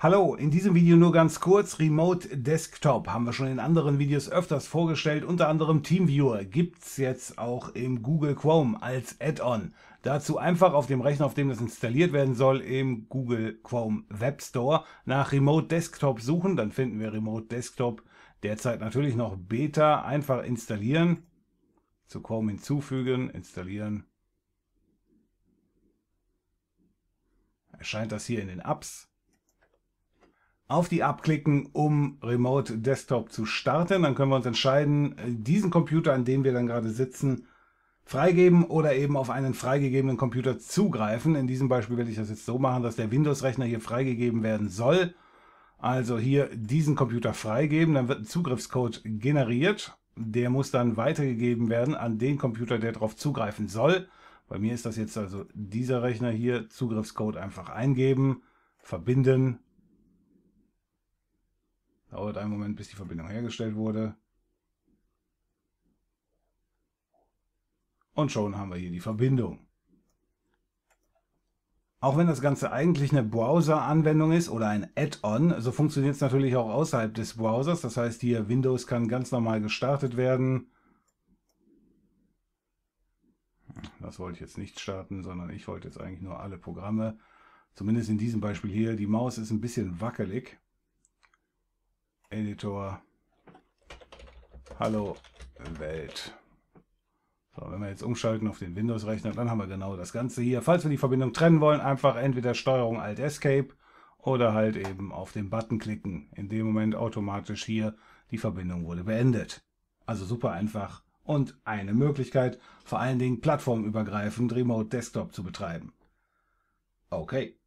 Hallo, in diesem Video nur ganz kurz, Remote Desktop haben wir schon in anderen Videos öfters vorgestellt, unter anderem TeamViewer gibt es jetzt auch im Google Chrome als Add-on. Dazu einfach auf dem Rechner, auf dem das installiert werden soll, im Google Chrome Web Store nach Remote Desktop suchen, dann finden wir Remote Desktop derzeit natürlich noch Beta, einfach installieren, zu Chrome hinzufügen, installieren. Erscheint das hier in den Apps auf die abklicken, um Remote Desktop zu starten. Dann können wir uns entscheiden, diesen Computer, an dem wir dann gerade sitzen, freigeben oder eben auf einen freigegebenen Computer zugreifen. In diesem Beispiel werde ich das jetzt so machen, dass der Windows-Rechner hier freigegeben werden soll. Also hier diesen Computer freigeben, dann wird ein Zugriffscode generiert. Der muss dann weitergegeben werden an den Computer, der darauf zugreifen soll. Bei mir ist das jetzt also dieser Rechner hier, Zugriffscode einfach eingeben, verbinden Dauert einen Moment, bis die Verbindung hergestellt wurde. Und schon haben wir hier die Verbindung. Auch wenn das Ganze eigentlich eine Browser-Anwendung ist oder ein Add-on, so funktioniert es natürlich auch außerhalb des Browsers. Das heißt, hier Windows kann ganz normal gestartet werden. Das wollte ich jetzt nicht starten, sondern ich wollte jetzt eigentlich nur alle Programme. Zumindest in diesem Beispiel hier. Die Maus ist ein bisschen wackelig. Editor. Hallo Welt. So, wenn wir jetzt umschalten auf den Windows-Rechner, dann haben wir genau das Ganze hier. Falls wir die Verbindung trennen wollen, einfach entweder Steuerung Alt Escape oder halt eben auf den Button klicken. In dem Moment automatisch hier die Verbindung wurde beendet. Also super einfach und eine Möglichkeit, vor allen Dingen plattformübergreifend Remote Desktop zu betreiben. Okay.